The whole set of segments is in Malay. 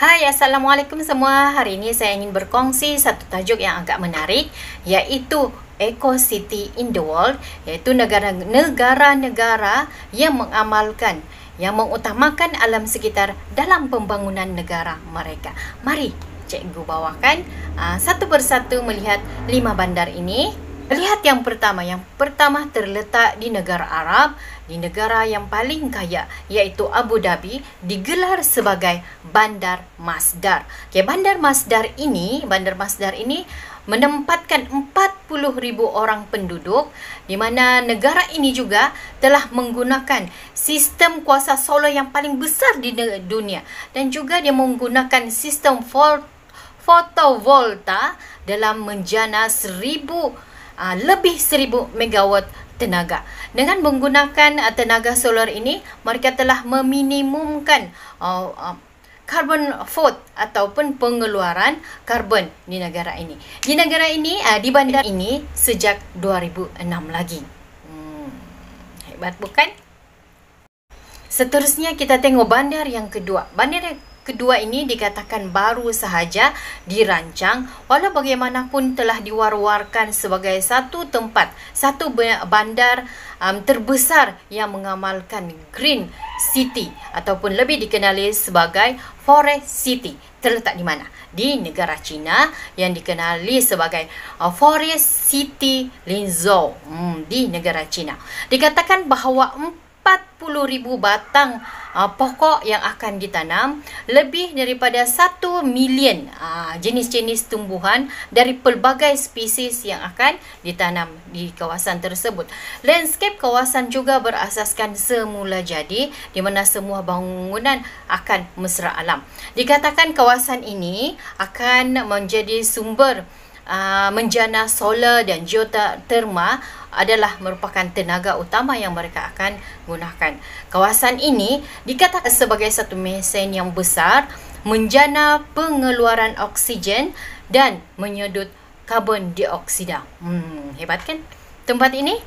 Hai Assalamualaikum semua Hari ini saya ingin berkongsi satu tajuk yang agak menarik Iaitu Eco City in the World Iaitu negara-negara yang mengamalkan Yang mengutamakan alam sekitar dalam pembangunan negara mereka Mari cikgu bawakan uh, satu persatu melihat lima bandar ini Lihat yang pertama, yang pertama terletak di negara Arab, di negara yang paling kaya iaitu Abu Dhabi digelar sebagai Bandar Masdar. Okay, Bandar Masdar ini, Bandar Masdar ini menempatkan 40,000 orang penduduk di mana negara ini juga telah menggunakan sistem kuasa solar yang paling besar di dunia dan juga dia menggunakan sistem fotovolta dalam menjana 1000 uh, lebih 1000 megawatt tenaga. Dengan menggunakan uh, tenaga solar ini, mereka telah meminimumkan uh, uh, carbon foot ataupun pengeluaran karbon di negara ini. Di negara ini uh, di bandar ini sejak 2006 lagi. Hmm, hebat bukan? Seterusnya kita tengok bandar yang kedua. Bandar yang kedua ini dikatakan baru sahaja dirancang walau bagaimanapun telah diwar-warkan sebagai satu tempat satu bandar um, terbesar yang mengamalkan green city ataupun lebih dikenali sebagai forest city terletak di mana di negara China yang dikenali sebagai uh, forest city linzhou hmm, di negara China dikatakan bahawa empat ribu batang uh, pokok yang akan ditanam lebih daripada 1 million uh, jenis-jenis tumbuhan dari pelbagai spesies yang akan ditanam di kawasan tersebut. Landscape kawasan juga berasaskan semula jadi di mana semua bangunan akan mesra alam. Dikatakan kawasan ini akan menjadi sumber uh, menjana solar dan geotermal adalah merupakan tenaga utama yang mereka akan gunakan. Kawasan ini dikatakan sebagai satu mesin yang besar menjana pengeluaran oksigen dan menyedut karbon dioksida. Hmm, hebat kan? Tempat ini?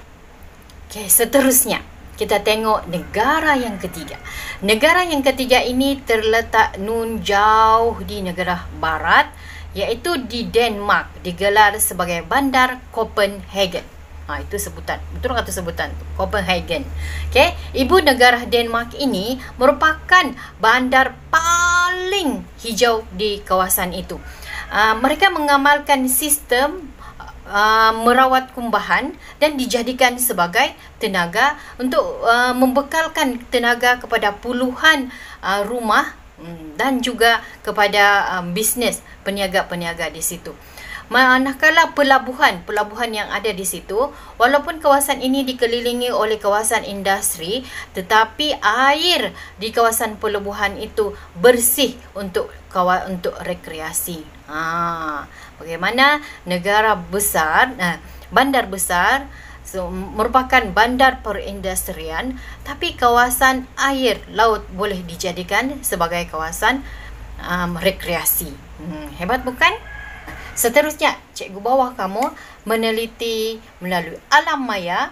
Okey, seterusnya kita tengok negara yang ketiga. Negara yang ketiga ini terletak nun jauh di negara barat iaitu di Denmark digelar sebagai Bandar Copenhagen. Ha, itu sebutan. Betul kata sebutan tu. Copenhagen. Okay. Ibu negara Denmark ini merupakan bandar paling hijau di kawasan itu. Uh, mereka mengamalkan sistem uh, merawat kumbahan dan dijadikan sebagai tenaga untuk uh, membekalkan tenaga kepada puluhan uh, rumah Hmm, dan juga kepada um, bisnes peniaga-peniaga di situ. Manakala pelabuhan, pelabuhan yang ada di situ, walaupun kawasan ini dikelilingi oleh kawasan industri, tetapi air di kawasan pelabuhan itu bersih untuk untuk rekreasi. Ha, bagaimana negara besar, eh, bandar besar so, merupakan bandar perindustrian tapi kawasan air laut boleh dijadikan sebagai kawasan um, rekreasi. Hmm, hebat bukan? Seterusnya, cikgu bawah kamu meneliti melalui alam maya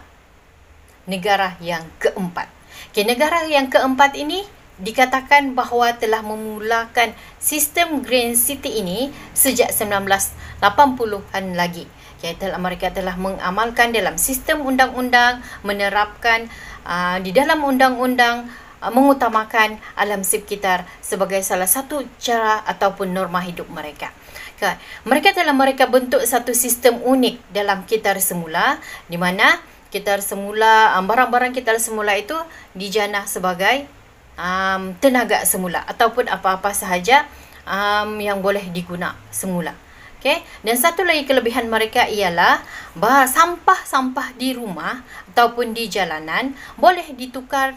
negara yang keempat. Okay, negara yang keempat ini dikatakan bahawa telah memulakan sistem Green City ini sejak 1980-an lagi. Kaitan Amerika telah mengamalkan dalam sistem undang-undang, menerapkan uh, di dalam undang-undang uh, mengutamakan alam sekitar sebagai salah satu cara ataupun norma hidup mereka. Kan? Mereka telah mereka bentuk satu sistem unik dalam kitar semula di mana kitar semula um, barang-barang kitar semula itu dijana sebagai um, tenaga semula ataupun apa-apa sahaja um, yang boleh digunakan semula. Okay? Dan satu lagi kelebihan mereka ialah bahawa sampah-sampah di rumah ataupun di jalanan boleh ditukar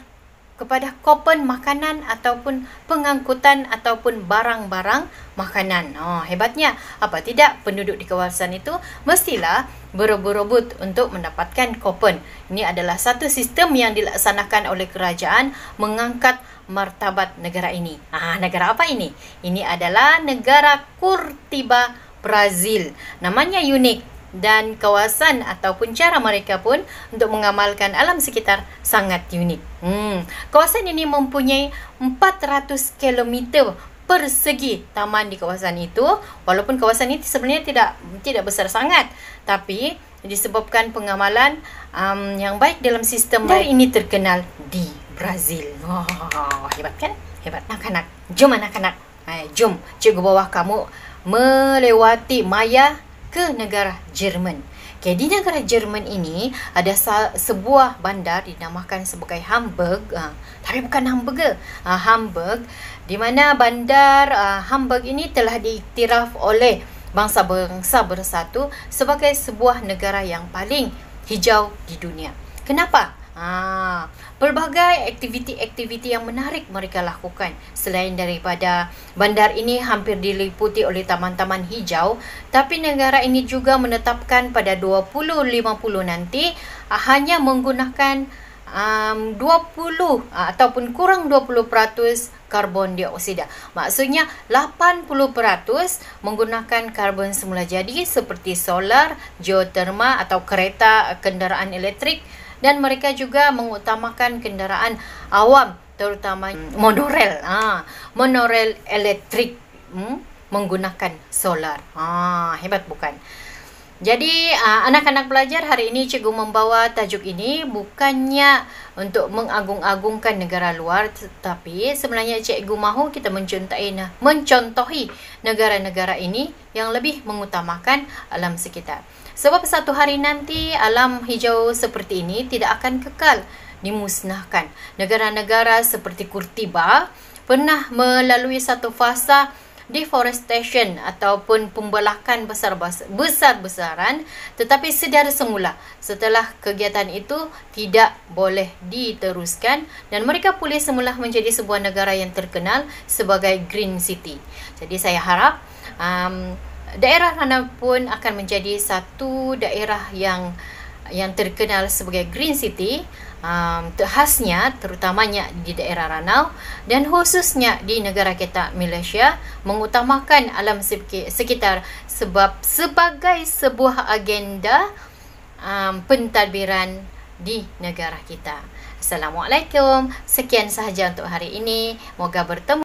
kepada kopen makanan ataupun pengangkutan ataupun barang-barang makanan. Oh, hebatnya, apa tidak penduduk di kawasan itu mestilah berebut-rebut untuk mendapatkan kopen. Ini adalah satu sistem yang dilaksanakan oleh kerajaan mengangkat martabat negara ini. Ah, negara apa ini? Ini adalah negara Kurtiba Malaysia. Brazil. Namanya unik dan kawasan ataupun cara mereka pun untuk mengamalkan alam sekitar sangat unik. Hmm, kawasan ini mempunyai 400 km persegi taman di kawasan itu walaupun kawasan ini sebenarnya tidak tidak besar sangat tapi disebabkan pengamalan um, yang baik dalam sistem dari ini terkenal di Brazil. Wah, wow, hebat kan? Hebat anak-anak. Jom anak-anak. Hai, eh, jom cikgu bawah kamu melewati Maya ke negara Jerman. Okay, di negara Jerman ini ada sebuah bandar dinamakan sebagai Hamburg. Ha, tapi bukan Hamburg ke? Ha, Hamburg. Di mana bandar ha, Hamburg ini telah diiktiraf oleh bangsa-bangsa bersatu sebagai sebuah negara yang paling hijau di dunia. Kenapa? ha, pelbagai aktiviti-aktiviti yang menarik mereka lakukan. Selain daripada bandar ini hampir diliputi oleh taman-taman hijau, tapi negara ini juga menetapkan pada 2050 nanti ah, hanya menggunakan um, 20 ah, ataupun kurang 20% karbon dioksida. Maksudnya 80% menggunakan karbon semula jadi seperti solar, geotermal atau kereta eh, kenderaan elektrik dan mereka juga mengutamakan kenderaan awam terutama hmm. monorel, ha monorail elektrik hmm, menggunakan solar ha hebat bukan jadi ah, anak-anak pelajar hari ini cikgu membawa tajuk ini bukannya untuk mengagung-agungkan negara luar tetapi sebenarnya cikgu mahu kita mencontohi mencontohi negara-negara ini yang lebih mengutamakan alam sekitar. Sebab satu hari nanti alam hijau seperti ini tidak akan kekal dimusnahkan. Negara-negara seperti Kurtiba pernah melalui satu fasa deforestation ataupun pembelakan besar-besaran tetapi sedara semula setelah kegiatan itu tidak boleh diteruskan dan mereka pulih semula menjadi sebuah negara yang terkenal sebagai Green City. Jadi saya harap um, daerah Rana pun akan menjadi satu daerah yang yang terkenal sebagai Green City um, terkhasnya terutamanya di daerah Ranau dan khususnya di negara kita Malaysia mengutamakan alam sekitar sebab sebagai sebuah agenda um, pentadbiran di negara kita. Assalamualaikum. Sekian sahaja untuk hari ini. Moga bertemu.